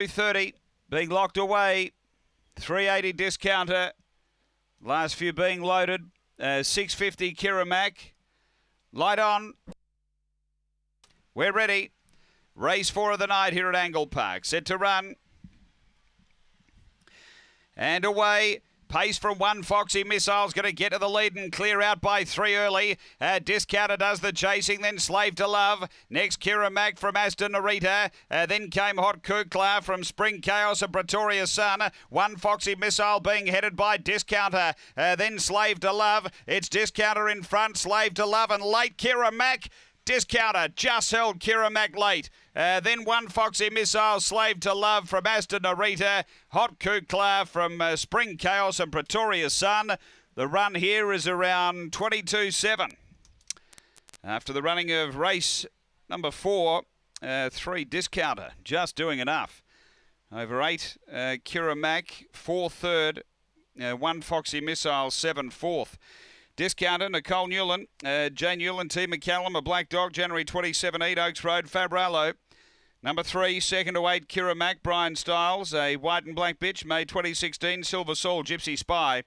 2:30, being locked away 380 discounter last few being loaded uh, 650 Kiramak light on we're ready race four of the night here at Angle Park set to run and away Pace from one Foxy Missile's going to get to the lead and clear out by three early. Uh, Discounter does the chasing, then Slave to Love. Next, Kira Mack from Aston Narita. Uh, then came Hot Kukla from Spring Chaos and Pretoria Sun. One Foxy Missile being headed by Discounter. Uh, then Slave to Love. It's Discounter in front, Slave to Love, and late Kira Mack. Discounter just held Kira Mac late. Uh, then one Foxy Missile, Slave to Love from Aston Narita, Hot Kukla from uh, Spring Chaos and Pretoria Sun. The run here is around 22.7. After the running of race number four, uh, three Discounter, just doing enough. Over eight, uh, Kira Mac, four third, uh, one Foxy Missile, seven fourth. Discounter, Nicole Newland, uh, Jane Newland, T. McCallum, a black dog, January 2017, Oaks Road, Fabrello. Number three, second to eight, Kira Mack, Brian Stiles, a white and black bitch, May 2016, Silver Soul, Gypsy Spy.